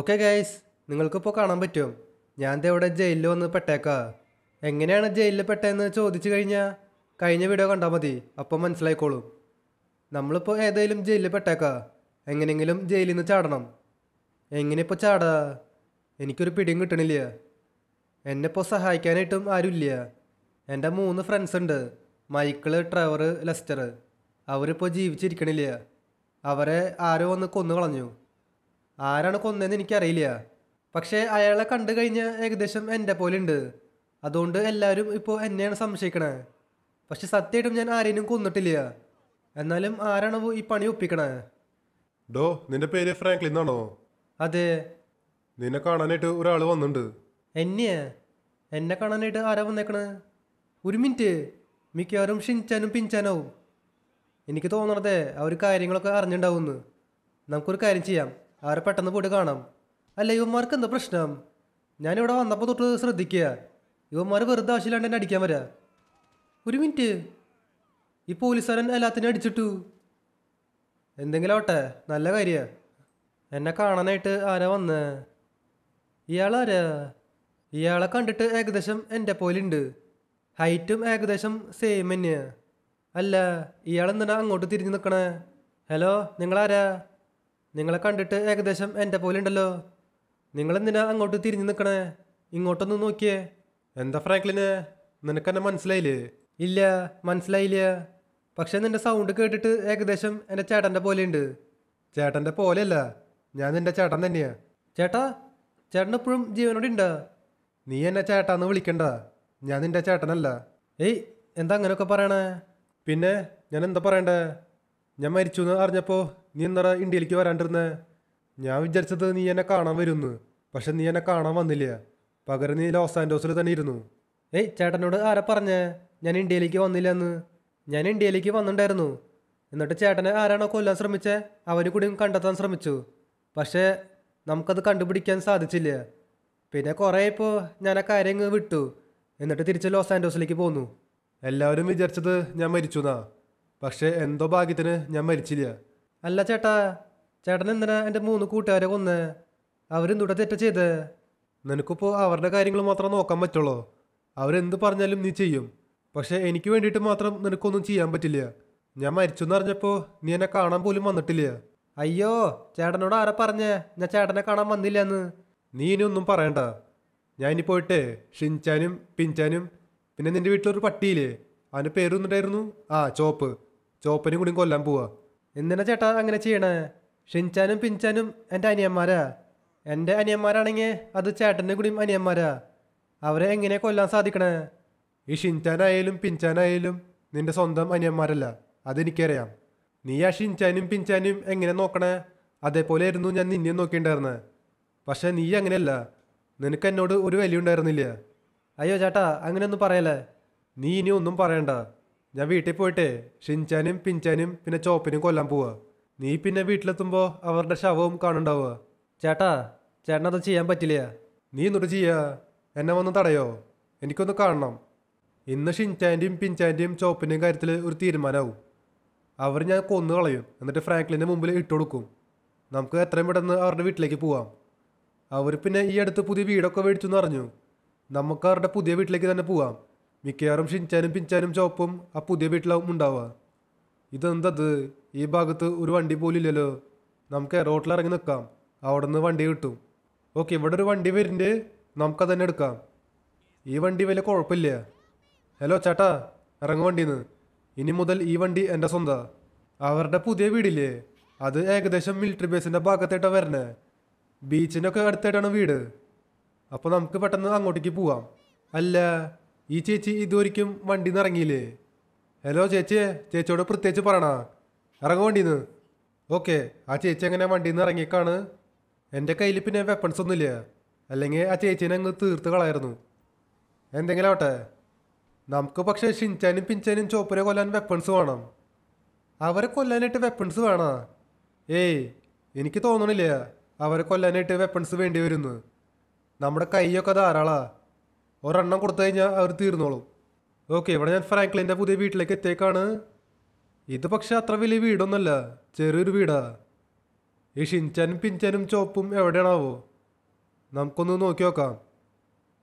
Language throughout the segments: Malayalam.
ഓക്കെ ഗൈസ് നിങ്ങൾക്കിപ്പോൾ കാണാൻ പറ്റും ഞാൻ ഇവിടെ ജയിലിൽ വന്ന് പെട്ടേക്കാ എങ്ങനെയാണ് ജയിലിൽ പെട്ടതെന്ന് ചോദിച്ചു കഴിഞ്ഞാൽ കഴിഞ്ഞ വീഡിയോ കണ്ടാൽ മതി അപ്പം മനസ്സിലായിക്കോളൂ നമ്മളിപ്പോൾ ഏതെങ്കിലും ജയിലിൽ പെട്ടേക്കാ എങ്ങനെയെങ്കിലും ജയിലിൽ നിന്ന് ചാടണം എങ്ങനെയിപ്പോൾ ചാടാ എനിക്കൊരു പിടിയും കിട്ടണില്ല എന്നെ ഇപ്പോൾ സഹായിക്കാനായിട്ടും ആരുമില്ല എൻ്റെ മൂന്ന് ഫ്രണ്ട്സ് ഉണ്ട് മൈക്കിള് ട്രവറ് ലെസ്റ്റർ അവരിപ്പോൾ ജീവിച്ചിരിക്കണില്ല അവരെ ആരോ ഒന്ന് കൊന്നു കളഞ്ഞു ആരാണ് കൊന്നതെന്ന് എനിക്കറിയില്ല പക്ഷേ അയാളെ കണ്ടു കഴിഞ്ഞാൽ ഏകദേശം എൻ്റെ പോലെ ഉണ്ട് അതുകൊണ്ട് എല്ലാവരും ഇപ്പോൾ എന്നെയാണ് സംശയിക്കണത് പക്ഷെ സത്യമായിട്ടും ഞാൻ ആരെയും കൊന്നിട്ടില്ല എന്നാലും ആരാണ് ഈ പണി ഒപ്പിക്കണത് ഡോ നിന്റെ പേര് ഫ്രാങ്ക്ലിൻ ആണോ അതെ നിന്നെ കാണാനായിട്ട് ഒരാൾ വന്നിട്ടുണ്ട് എന്നെയാ എന്നെ കാണാനായിട്ട് ആരാ വന്നേക്കണേ ഒരു മിനിറ്റ് മിക്കവാറും ഷിൻചാനും പിൻചാനാവും എനിക്ക് തോന്നണതേ അവർ കാര്യങ്ങളൊക്കെ അറിഞ്ഞിട്ടുണ്ടാവുമെന്ന് നമുക്കൊരു കാര്യം ചെയ്യാം അവരെ പെട്ടെന്ന് പോയിട്ട് കാണാം അല്ല യുവന്മാർക്ക് എന്താ പ്രശ്നം ഞാനിവിടെ വന്നപ്പോൾ തൊട്ട് ശ്രദ്ധിക്കുക യുവന്മാർ വെറുതെ ആവശ്യമില്ലാണ്ട് എന്നെ അടിക്കാൻ വരാ ഒരു മിനിറ്റ് ഈ പോലീസുകാരൻ എല്ലാത്തിനും അടിച്ചിട്ടു എന്തെങ്കിലും ആവട്ടെ നല്ല കാര്യമാണ് എന്നെ കാണാനായിട്ട് ആരാ വന്ന് ഇയാളാരാ ഇയാളെ കണ്ടിട്ട് ഏകദേശം എൻ്റെ പോലുണ്ട് ഹൈറ്റും ഏകദേശം സെയിം തന്നെയാണ് അല്ല ഇയാളെന്തിനാ അങ്ങോട്ട് തിരിഞ്ഞു നിൽക്കണേ ഹലോ നിങ്ങളാരാ നിങ്ങളെ കണ്ടിട്ട് ഏകദേശം എൻ്റെ പോലെ ഉണ്ടല്ലോ നിങ്ങളെന്തിനാ അങ്ങോട്ട് തിരിഞ്ഞു നിൽക്കണേ ഇങ്ങോട്ടൊന്ന് നോക്കിയേ എന്താ ഫ്രാങ്ക്ലിന് നിനക്കെന്നെ മനസ്സിലായില്ലേ ഇല്ല മനസ്സിലായില്ല പക്ഷെ നിന്റെ സൗണ്ട് കേട്ടിട്ട് ഏകദേശം എൻ്റെ ചേട്ടൻ്റെ പോലെയുണ്ട് ചേട്ടൻ്റെ പോലെയല്ല ഞാൻ നിന്റെ ചേട്ടൻ തന്നെയാ ചേട്ടാ ചേട്ടൻ എപ്പോഴും ജീവനോട് ഉണ്ടാ നീ എന്നെ ചേട്ടാന്ന് വിളിക്കണ്ട ഞാൻ നിന്റെ ചേട്ടനല്ല ഏയ് എന്താ അങ്ങനെയൊക്കെ പറയണേ പിന്നെ ഞാൻ എന്താ പറയണ്ടേ ഞാൻ മരിച്ചു എന്ന് അറിഞ്ഞപ്പോൾ നീ എന്നറ ഇന്ത്യയിലേക്ക് വരാണ്ടിരുന്നേ ഞാൻ വിചാരിച്ചത് നീ എന്നെ കാണാൻ വരുന്നു പക്ഷെ നീ എന്നെ കാണാൻ വന്നില്ല പകരം നീ ലോസ് ആൻഡോസിൽ തന്നെ ഇരുന്നു ഏയ് ചേട്ടനോട് ആരാ പറഞ്ഞേ ഞാൻ ഇന്ത്യയിലേക്ക് എന്ന് ഞാൻ ഇന്ത്യയിലേക്ക് വന്നിട്ടുണ്ടായിരുന്നു എന്നിട്ട് ചേട്ടനെ ആരാണോ കൊല്ലാൻ ശ്രമിച്ചേ അവന് കൂടിയും കണ്ടെത്താൻ ശ്രമിച്ചു പക്ഷേ നമുക്കത് കണ്ടുപിടിക്കാൻ സാധിച്ചില്ല പിന്നെ കുറേ ഇപ്പോൾ ഞാൻ ആ കാര്യം വിട്ടു എന്നിട്ട് തിരിച്ച് ലോസ് ആൻഡോസിലേക്ക് പോന്നു എല്ലാവരും വിചാരിച്ചത് ഞാൻ മരിച്ചു എന്നാ പക്ഷേ എന്തോ ഭാഗ്യത്തിന് ഞാൻ മരിച്ചില്ല അല്ല ചേട്ടാ ചേട്ടൻ എന്തിനാ എൻ്റെ മൂന്ന് കൂട്ടുകാരെ കൊന്ന് അവരെന്തുട്ടാ തെറ്റ ചെയ്ത് നിനക്കിപ്പോൾ അവരുടെ കാര്യങ്ങൾ മാത്രം നോക്കാൻ പറ്റുള്ളൂ അവരെന്ത് പറഞ്ഞാലും നീ ചെയ്യും പക്ഷേ എനിക്ക് വേണ്ടിയിട്ട് മാത്രം നിനക്കൊന്നും ചെയ്യാൻ പറ്റില്ല ഞാൻ മരിച്ചു എന്ന് അറിഞ്ഞപ്പോൾ നീ എന്നെ കാണാൻ പോലും വന്നിട്ടില്ല അയ്യോ ചേട്ടനോട് ആരാ പറഞ്ഞേ ഞാൻ ചേട്ടനെ കാണാൻ വന്നില്ല എന്ന് നീ ഇനി ഒന്നും പറയണ്ട ഇനി പോയിട്ട് ഷിൻചാനും പിഞ്ചാനും പിന്നെ നിന്റെ വീട്ടിലൊരു പട്ടിയില്ലേ അവൻ്റെ പേരൊന്നുണ്ടായിരുന്നു ആ ചോപ്പ് ചോപ്പനും കൂടി കൊല്ലാൻ പോവാ എന്തിനാ ചേട്ടാ അങ്ങനെ ചെയ്യണേ ഷിൻചാനും പിൻചാനും എൻ്റെ അനിയന്മാരാ എൻ്റെ അനിയന്മാരാണെങ്കിൽ അത് ചേട്ടൻ്റെ കൂടിയും അനിയന്മാരാ അവരെ എങ്ങനെ കൊല്ലാൻ സാധിക്കണേ ഈ ഷിൻചാനായാലും പിൻചാനായാലും നിന്റെ സ്വന്തം അനിയന്മാരല്ല അതെനിക്കറിയാം നീ ആ ഷിൻചാനും പിൻചാനും എങ്ങനെ നോക്കണേ അതേപോലെ ആയിരുന്നു ഞാൻ നിന്നെയും നോക്കിയിട്ടുണ്ടായിരുന്നത് പക്ഷെ നീ അങ്ങനെയല്ല നിനക്ക് എന്നോട് ഒരു വിലയുണ്ടായിരുന്നില്ല അയ്യോ ചേട്ടാ അങ്ങനെയൊന്നും പറയല്ലേ നീ ഇനി ഒന്നും പറയണ്ട ഞാൻ വീട്ടിൽ പോയിട്ട് ഷിൻചാനും പിഞ്ചാനും പിന്നെ ചോപ്പിനും കൊല്ലാൻ പോവുക നീ പിന്നെ വീട്ടിലെത്തുമ്പോൾ അവരുടെ ശവവും കാണുണ്ടാവുക ചേട്ടാ ചേട്ടനത് ചെയ്യാൻ പറ്റില്ല നീ എന്നിട്ട് ചെയ്യുക എന്നെ വന്ന് തടയോ എനിക്കൊന്ന് കാണണം ഇന്ന് ഷിൻചാൻ്റെയും പിഞ്ചാൻ്റെയും ചോപ്പിൻ്റെയും കാര്യത്തിൽ ഒരു തീരുമാനമാവും അവർ ഞാൻ കൊന്നു കളയും എന്നിട്ട് ഫ്രാങ്ക്ലിൻ്റെ മുമ്പിൽ ഇട്ട് കൊടുക്കും നമുക്ക് എത്രയും പെട്ടെന്ന് അവരുടെ വീട്ടിലേക്ക് പോവാം അവർ പിന്നെ ഈ അടുത്ത് പുതിയ വീടൊക്കെ മേടിച്ചു എന്ന് പറഞ്ഞു നമുക്ക് അവരുടെ പുതിയ വീട്ടിലേക്ക് തന്നെ പോവാം മിക്കവാറും ഷിൻചാനും പിഞ്ചാനും ചോപ്പും ആ പുതിയ വീട്ടിലാവും ഉണ്ടാവുക ഇതെന്തത് ഈ ഭാഗത്ത് ഒരു വണ്ടി പോലില്ലല്ലോ നമുക്ക് ഇറങ്ങി നിൽക്കാം അവിടെ നിന്ന് വണ്ടി കിട്ടും ഓക്കെ ഇവിടെ ഒരു വണ്ടി വരുന്നുണ്ട് നമുക്കത് തന്നെ എടുക്കാം ഈ വണ്ടി വലിയ കുഴപ്പമില്ല ഹലോ ചേട്ടാ ഇറങ്ങും വണ്ടിയിൽ നിന്ന് ഇനി മുതൽ ഈ വണ്ടി എൻ്റെ സ്വന്തം അവരുടെ പുതിയ വീടില്ലേ അത് ഏകദേശം മിലിറ്ററി ബേസിൻ്റെ ഭാഗത്തായിട്ടാണ് വരണേ ബീച്ചിൻ്റെ ഒക്കെ അടുത്തായിട്ടാണ് വീട് അപ്പോൾ നമുക്ക് പെട്ടെന്ന് അങ്ങോട്ടേക്ക് പോവാം അല്ല ഈ ചേച്ചി ഇതുവരിക്കും വണ്ടിയിൽ നിന്ന് ഇറങ്ങിയില്ലേ ഹലോ ചേച്ചിയെ ചേച്ചിയോട് പ്രത്യേകിച്ച് പറയണ ഇറങ്ങും വണ്ടിയിൽ നിന്ന് ഓക്കെ ആ ചേച്ചി എങ്ങനെ വണ്ടിയിൽ നിന്ന് ഇറങ്ങിയേക്കാണ് എൻ്റെ കയ്യിൽ പിന്നെ വെപ്പൺസ് ഒന്നുമില്ല അല്ലെങ്കിൽ ആ ചേച്ചീനെ അങ്ങ് തീർത്ത് കളയായിരുന്നു എന്തെങ്കിലും ആവട്ടെ നമുക്ക് പക്ഷേ ഷിൻചാനും പിഞ്ചാനും ചോപ്പരെ കൊല്ലാൻ വെപ്പൺസ് വേണം അവരെ കൊല്ലാനായിട്ട് വെപ്പൺസ് വേണം ഏയ് എനിക്ക് തോന്നണില്ല അവരെ കൊല്ലാനായിട്ട് വെപ്പൺസ് വേണ്ടി വരുന്നു നമ്മുടെ കൈയൊക്കെ ധാരാളമാണ് ഒരെണ്ണം കൊടുത്തു കഴിഞ്ഞാൽ അവർ തീർന്നോളും ഓക്കെ ഇവിടെ ഞാൻ ഫ്രാങ്ക്ലിൻ്റെ പുതിയ വീട്ടിലേക്ക് എത്തിയേക്കാണ് ഇത് പക്ഷേ അത്ര വലിയ വീടൊന്നല്ല ചെറിയൊരു വീടാ ഈ ഷിൻചനും പിഞ്ചനും ചോപ്പും എവിടെയാണാവോ നമുക്കൊന്ന് നോക്കി നോക്കാം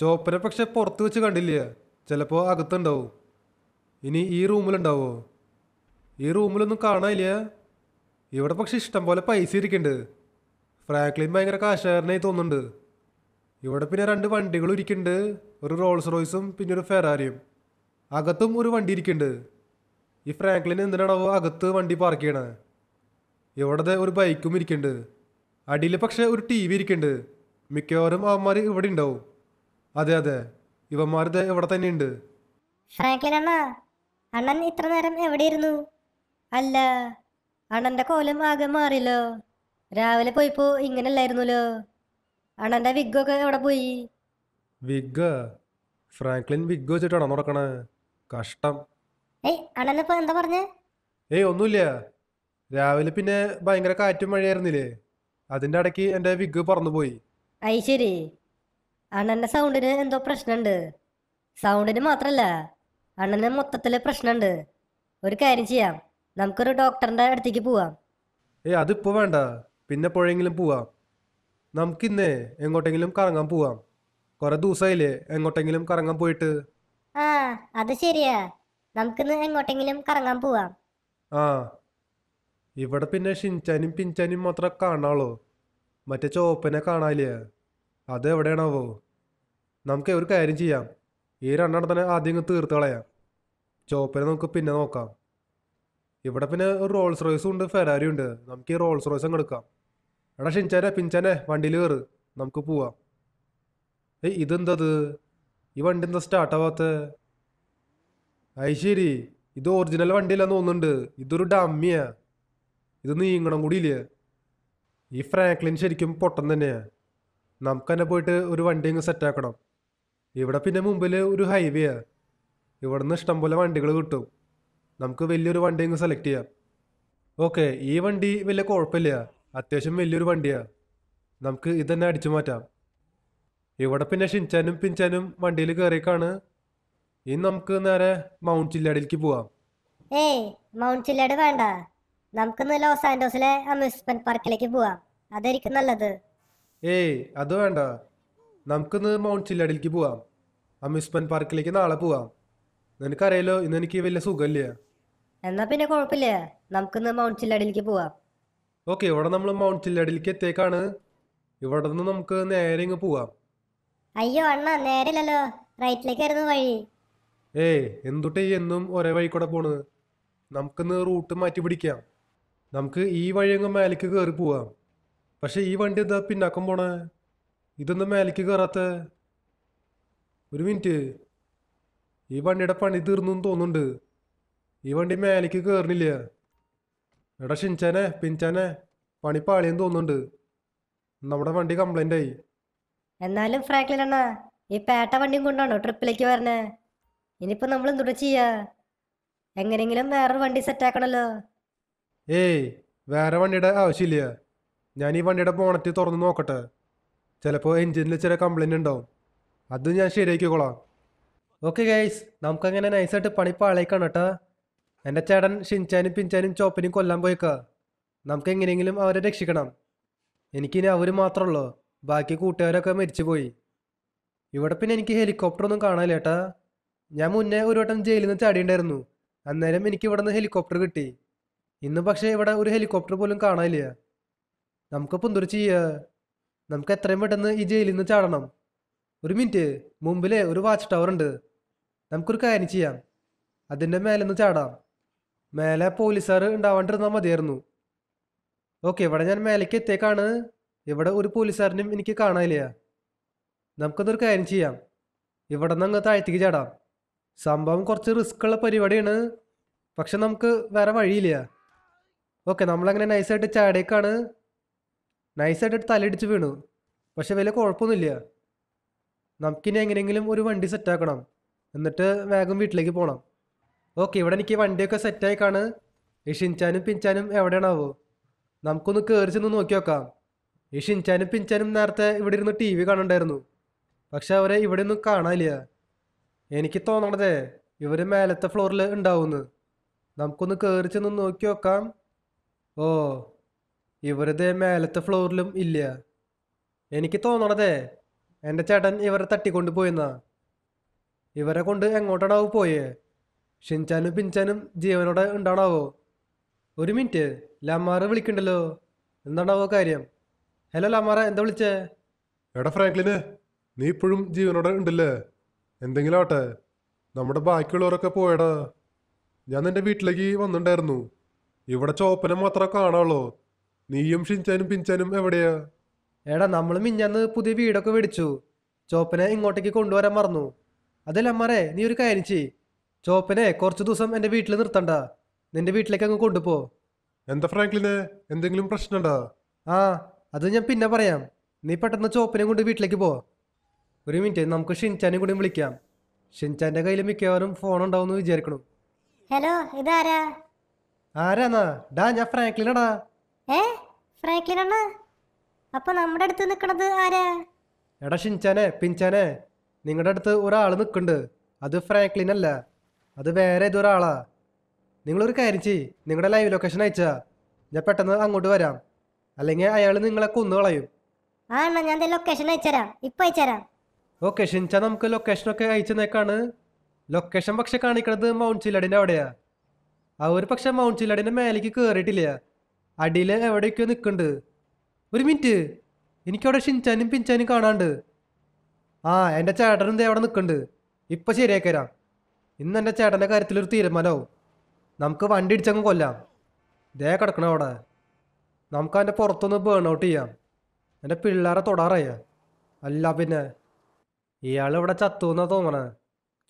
ചോപ്പനെ പക്ഷെ പുറത്ത് വെച്ച് കണ്ടില്ല ചിലപ്പോൾ അകത്തുണ്ടാവും ഇനി ഈ റൂമിലുണ്ടാവോ ഈ റൂമിലൊന്നും കാണാനില്ല ഇവിടെ പക്ഷെ ഇഷ്ടം പോലെ പൈസ ഇരിക്കുന്നുണ്ട് ഫ്രാങ്ക്ലിൻ ഭയങ്കര കാശകാരനായി തോന്നുന്നുണ്ട് ഇവിടെ പിന്നെ രണ്ട് വണ്ടികളും ഇരിക്കുന്നുണ്ട് ഒരു റോൾസ് റോയ്സും പിന്നെ ഒരു ഫെറാരിയും അകത്തും ഒരു വണ്ടി ഇരിക്കുന്നുണ്ട് ഈ ഫ്രാങ്ക്ലിൻ എന്തിനാണോ അകത്ത് വണ്ടി പാർക്ക് ചെയ്യണേ ഇവിടെ ഒരു ബൈക്കും ഇരിക്കുന്നുണ്ട് അടിയിൽ പക്ഷേ ഒരു ടി വി ഇരിക്കുന്നുണ്ട് മിക്കവാറും അവന്മാർ ഇവിടെ ഉണ്ടാവും അതെ അതെ ഇവന്മാർ ഇവിടെ ഉണ്ട് ഫ്രാങ്ക്ലിൻ അണ്ണ അണ്ണൻ ഇത്ര നേരം എവിടെ ഇരുന്നു അല്ല അണ്ണന്റെ കോലം ആകെ മാറിയല്ലോ രാവിലെ പോയപ്പോൾ ഇങ്ങനെയല്ലായിരുന്നല്ലോ അണ്ണന്റെ വിഗ്ഗൊക്കെ എവിടെ പോയി വിഗ് ഫ്രാങ്ക്ലിൻ വിഗ് വെച്ചിട്ടാണോ നടക്കണേ കഷ്ടം ഏയ് അണ്ണനിപ്പോ എന്താ പറഞ്ഞേ ഏയ് ഒന്നുമില്ല രാവിലെ പിന്നെ ഭയങ്കര കാറ്റും മഴയായിരുന്നില്ലേ അതിന്റെ ഇടയ്ക്ക് എന്റെ വിഗ് പറന്നുപോയി അയ് ശരി അണ്ണന്റെ സൗണ്ടിന് എന്തോ പ്രശ്നമുണ്ട് സൗണ്ടിന് മാത്രല്ല അണ്ണന് മൊത്തത്തില് പ്രശ്നമുണ്ട് ഒരു കാര്യം ചെയ്യാം നമുക്കൊരു ഡോക്ടറിന്റെ അടുത്തേക്ക് പോവാം ഏയ് അതിപ്പോ വേണ്ട പിന്നെ എപ്പോഴെങ്കിലും പോവാം നമുക്കിന്നേ എങ്ങോട്ടെങ്കിലും കറങ്ങാൻ പോവാം കൊറേ ദിവസായില്ലേ എങ്ങോട്ടെങ്കിലും കറങ്ങാൻ പോയിട്ട് ആ അത് ശരിയാ നമുക്കിന്ന് എങ്ങോട്ടെങ്കിലും കറങ്ങാൻ പോവാം ആ ഇവിടെ പിന്നെ ഷിൻചാനും പിൻചാനും മാത്രമേ കാണാളോ മറ്റേ ചോപ്പനെ കാണാനില്ല അത് എവിടെയാണാവോ നമുക്ക് ഒരു കാര്യം ചെയ്യാം ഈ രണ്ടെണ്ണത്തിനെ ആദ്യം തീർത്ത് കളയാം ചോപ്പനെ നമുക്ക് പിന്നെ നോക്കാം ഇവിടെ പിന്നെ ഒരു റോൾസ് റോയ്സും ഉണ്ട് ഫെരാരി ഉണ്ട് നമുക്ക് ഈ റോൾസ് റോയ്സ് അങ്ങ് എടുക്കാം എടാ ഷിൻചാനെ പിൻചാനെ വണ്ടിയിൽ കയറ് നമുക്ക് പോവാം ഏയ് ഇതെന്തത് ഈ വണ്ടി എന്താ സ്റ്റാർട്ടാവാത്ത അത് ശരി ഇത് ഒറിജിനൽ വണ്ടിയല്ലെന്ന് തോന്നുന്നുണ്ട് ഇതൊരു ഡമ്മിയാ ഇത് നീങ്ങണം കൂടിയില്ല ഈ ഫ്രാങ്ക്ലിൻ ശരിക്കും പൊട്ടം തന്നെയാ നമുക്ക് തന്നെ പോയിട്ട് ഒരു വണ്ടി അങ്ങ് സെറ്റാക്കണം ഇവിടെ പിന്നെ മുമ്പിൽ ഒരു ഹൈവേയാ ഇവിടെ നിന്ന് ഇഷ്ടംപോലെ വണ്ടികൾ കിട്ടും നമുക്ക് വലിയൊരു വണ്ടി അങ്ങ് സെലക്ട് ചെയ്യാം ഓക്കെ ഈ വണ്ടി വലിയ കുഴപ്പമില്ല അത്യാവശ്യം വലിയൊരു വണ്ടിയാണ് നമുക്ക് ഇതന്നെ അടിച്ചു മാറ്റാം ഇവിടെ പിന്നെ ഷിൻചാനും പിൻചാനും വണ്ടിയിൽ കയറിയേക്കാണ് ഇനി നമുക്ക് നേരെ മൗണ്ട് ചില്ലാടിലേക്ക് പോവാം ഏയ് മൗണ്ട് ചില്ലാട് വേണ്ട നമുക്കിന്ന് ലോസ് ആൻഡോസിലെ അമ്യൂസ്മെന്റ് പാർക്കിലേക്ക് പോവാം അതായിരിക്കും നല്ലത് ഏയ് അത് വേണ്ട നമുക്കിന്ന് മൗണ്ട് ചില്ലാടിലേക്ക് പോവാം അമ്യൂസ്മെന്റ് പാർക്കിലേക്ക് നാളെ പോവാം നിനക്കറിയാലോ ഇന്ന് എനിക്ക് വലിയ സുഖമില്ല എന്നാ പിന്നെ കുഴപ്പമില്ല നമുക്കിന്ന് മൗണ്ട് ചില്ലാടിലേക്ക് പോവാം ഓക്കെ ഇവിടെ നമ്മൾ മൗണ്ട് ചില്ലാടിലേക്ക് എത്തേക്കാണ് ഇവിടെ നിന്ന് നമുക്ക് നേരെ ഇങ്ങ് പോവാം അയ്യോ അണ്ണ നേരല്ലോ റൈറ്റിലേക്കായിരുന്നു വഴി ഏയ് എന്തുട്ടേ എന്നും ഒരേ വഴി കൂടെ പോണത് നമുക്കിന്ന് റൂട്ട് മാറ്റി പിടിക്കാം നമുക്ക് ഈ അങ്ങ് മേലേക്ക് കയറി പോവാം പക്ഷെ ഈ വണ്ടി എന്താ പിന്നാക്കം പോണേ ഇതൊന്നും മേലേക്ക് കയറാത്ത ഒരു മിനിറ്റ് ഈ വണ്ടിയുടെ പണി തീർന്നു തോന്നുന്നുണ്ട് ഈ വണ്ടി മേലേക്ക് കയറണില്ല എടാ ഷിൻചാനെ പിൻചാനെ പണി പാളിയെന്ന് തോന്നുന്നുണ്ട് നമ്മുടെ വണ്ടി കംപ്ലൈൻ്റ് ആയി എന്നാലും ഫ്രാങ്ക്ലിൻ അണ്ണ ഈ പേട്ട വണ്ടിയും കൊണ്ടാണോ ട്രിപ്പിലേക്ക് വരണേ ഇനിയിപ്പോ നമ്മൾ എന്തുട ചെയ്യാ എങ്ങനെയെങ്കിലും വേറൊരു വണ്ടി സെറ്റ് ആക്കണല്ലോ ഏയ് വേറെ വണ്ടിയുടെ ആവശ്യമില്ല ഞാൻ ഈ വണ്ടിയുടെ ബോണറ്റ് തുറന്ന് നോക്കട്ടെ ചിലപ്പോൾ എൻജിനിൽ ചില കംപ്ലൈൻറ്റ് ഉണ്ടാവും അത് ഞാൻ ശരിയാക്കിക്കോളാം ഓക്കെ ഗൈസ് നമുക്കങ്ങനെ നൈസായിട്ട് പണി പാളേക്കാണ് കേട്ടോ എൻ്റെ ചേടൻ ഷിൻചാനും പിഞ്ചാനും ചോപ്പനും കൊല്ലാൻ പോയേക്കാ നമുക്ക് എങ്ങനെയെങ്കിലും അവരെ രക്ഷിക്കണം എനിക്കിനി അവർ മാത്രമുള്ളൂ ബാക്കി കൂട്ടുകാരൊക്കെ മരിച്ചു പോയി ഇവിടെ പിന്നെ എനിക്ക് ഹെലികോപ്റ്റർ ഒന്നും കാണാനില്ല ഞാൻ മുന്നേ ഒരു വട്ടം ജയിലിൽ നിന്ന് ചാടിയുണ്ടായിരുന്നു അന്നേരം എനിക്ക് ഇവിടെ നിന്ന് ഹെലികോപ്റ്റർ കിട്ടി ഇന്ന് പക്ഷേ ഇവിടെ ഒരു ഹെലികോപ്റ്റർ പോലും കാണാനില്ല നമുക്ക് പുന്തുറ ചെയ്യുക നമുക്ക് എത്രയും പെട്ടെന്ന് ഈ ജയിലിൽ നിന്ന് ചാടണം ഒരു മിനിറ്റ് മുമ്പിലെ ഒരു വാച്ച് ടവർ ഉണ്ട് നമുക്കൊരു കാര്യം ചെയ്യാം അതിൻ്റെ മേലെ ഒന്ന് ചാടാം മേലെ പോലീസുകാർ ഉണ്ടാവാണ്ടിരുന്നാൽ മതിയായിരുന്നു ഓക്കെ ഇവിടെ ഞാൻ മേലേക്ക് എത്തിയേക്കാണ് ഇവിടെ ഒരു പോലീസുകാരനും എനിക്ക് കാണാനില്ല നമുക്കതൊരു കാര്യം ചെയ്യാം ഇവിടെ നിന്ന് അങ്ങ് താഴ്ത്തിക്ക് ചാടാം സംഭവം കുറച്ച് റിസ്ക് ഉള്ള പരിപാടിയാണ് പക്ഷെ നമുക്ക് വേറെ വഴിയില്ല ഓക്കെ നമ്മളങ്ങനെ നൈസായിട്ട് ചാടേക്കാണ് നൈസായിട്ട് തലയിടിച്ച് വീണു പക്ഷെ വലിയ കുഴപ്പമൊന്നുമില്ല നമുക്കിനി എങ്ങനെയെങ്കിലും ഒരു വണ്ടി സെറ്റാക്കണം എന്നിട്ട് വേഗം വീട്ടിലേക്ക് പോകണം ഓക്കെ ഇവിടെ എനിക്ക് വണ്ടിയൊക്കെ സെറ്റായിക്കാണ് ഈ ഷിൻചാനും പിൻചാനും എവിടെയാണാവോ നമുക്കൊന്ന് കയറി ചെന്ന് നോക്കി നോക്കാം ഈ ചനും പിൻചാനും നേരത്തെ ഇവിടെ ഇരുന്ന് ടി വി കാണണ്ടായിരുന്നു പക്ഷെ അവരെ ഇവിടെ ഒന്നും കാണാനില്ല എനിക്ക് തോന്നണത് ഇവർ മേലത്തെ ഫ്ലോറിൽ ഉണ്ടാവുമെന്ന് നമുക്കൊന്ന് കയറി ചെന്ന് നോക്കി നോക്കാം ഓ ഇവരത് മേലത്തെ ഫ്ലോറിലും ഇല്ല എനിക്ക് തോന്നണത് എൻ്റെ ചേട്ടൻ ഇവരെ തട്ടിക്കൊണ്ട് പോയെന്നാ ഇവരെ കൊണ്ട് എങ്ങോട്ടാണാവും പോയേ ഷിൻചാനും പിൻചാനും ജീവനോടെ ഉണ്ടാണാവോ ഒരു മിനിറ്റ് ലമ്മാറ് വിളിക്കണ്ടല്ലോ എന്താണാവോ കാര്യം ഹലോ ലമാറ എന്താ വിളിച്ചേ എടാ ഫ്രാങ്ക്ലിന് നീ ഇപ്പോഴും ജീവനോടെ ഉണ്ടല്ലേ എന്തെങ്കിലും ആട്ടെ നമ്മുടെ ബാക്കിയുള്ളവരൊക്കെ പോയടാ ഞാൻ നിന്റെ വീട്ടിലേക്ക് വന്നിട്ടുണ്ടായിരുന്നു ഇവിടെ ചോപ്പനെ മാത്രമേ കാണാവുള്ളൂ നീയും ഷിഞ്ചാനും പിഞ്ചാനും എവിടെയാ എടാ നമ്മൾ മിഞ്ഞാന്ന് പുതിയ വീടൊക്കെ മേടിച്ചു ചോപ്പനെ ഇങ്ങോട്ടേക്ക് കൊണ്ടുവരാൻ മറന്നു അതല്ല അമ്മാറേ നീ ഒരു കാര്യം ചെയ് ചോപ്പനെ കുറച്ച് ദിവസം എൻ്റെ വീട്ടിൽ നിർത്തണ്ട നിന്റെ വീട്ടിലേക്ക് അങ്ങ് കൊണ്ടുപോ എന്താ ഫ്രാങ്ക്ലിന് എന്തെങ്കിലും പ്രശ്നമുണ്ടോ ആ അത് ഞാൻ പിന്നെ പറയാം നീ പെട്ടെന്ന് ചോപ്പിനെ കൊണ്ട് വീട്ടിലേക്ക് പോ ഒരു മിനിറ്റ് നമുക്ക് ഷിൻചാനെ കൂടി വിളിക്കാം ഷിൻചാന്റെ കയ്യിൽ മിക്കവാറും ഫോൺ ഉണ്ടാവും വിചാരിക്കണു ഹലോ ഇതാരാ ആരാന്നാ ഡാ ഞാൻ ഫ്രാങ്ക്ലിനടാ ഏ ആണ് അപ്പൊ നമ്മുടെ അടുത്ത് നിക്കണത് ആരാ എടാ ഷിൻചാനെ പിൻചാനെ നിങ്ങളുടെ അടുത്ത് ഒരാൾ നിൽക്കുന്നുണ്ട് അത് ഫ്രാങ്ക്ലിൻ അല്ല അത് വേറെ ഏതൊരാളാ നിങ്ങളൊരു കാര്യം ചെയ്യ് നിങ്ങളുടെ ലൈവ് ലൊക്കേഷൻ അയച്ചാ ഞാൻ പെട്ടെന്ന് അങ്ങോട്ട് വരാം അല്ലെങ്കിൽ അയാൾ നിങ്ങളെ കൊന്നു കളയും ആ അണ്ണാ ഞാൻ ദേ ലൊക്കേഷൻ അയച്ചരാ ഇപ്പൊ അയച്ചരാ ഓക്കേ ഷിൻച നമുക്ക് ലൊക്കേഷനൊക്കെ നേക്കാണ് ലൊക്കേഷൻ പക്ഷെ കാണിക്കണത് മൗണ്ട് ചില്ലടിൻ്റെ അവിടെയാ ആ ഒരു പക്ഷെ മൗണ്ട് ചില്ലടിൻ്റെ മേലേക്ക് കയറിയിട്ടില്ല അടിയിൽ എവിടെയൊക്കെയോ നിൽക്കുന്നുണ്ട് ഒരു മിനിറ്റ് എനിക്കവിടെ ഷിൻചാനും പിൻചാനും കാണാണ്ട് ആ എൻ്റെ ചേട്ടനും ദേ അവിടെ നിൽക്കുന്നുണ്ട് ഇപ്പം ശരിയാക്കി ഇന്ന് എൻ്റെ ചേട്ടൻ്റെ കാര്യത്തിലൊരു തീരുമാനമാവും നമുക്ക് വണ്ടി ഇടിച്ചങ്ങ് കൊല്ലാം ദേ കിടക്കണം അവിടെ നമുക്ക് അതിൻ്റെ പുറത്തൊന്ന് ബേൺ ഔട്ട് ചെയ്യാം എൻ്റെ പിള്ളേരെ തൊടാറയ്യ അല്ല പിന്നെ ഇയാൾ ഇവിടെ ചത്തു എന്നാ തോന്നണേ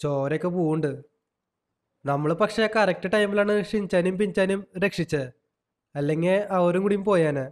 ചോരയൊക്കെ പൂവുണ്ട് നമ്മൾ പക്ഷേ കറക്റ്റ് ടൈമിലാണ് ഷിൻചാനും പിൻചാനും രക്ഷിച്ചത് അല്ലെങ്കിൽ അവരും കൂടിയും പോയേനെ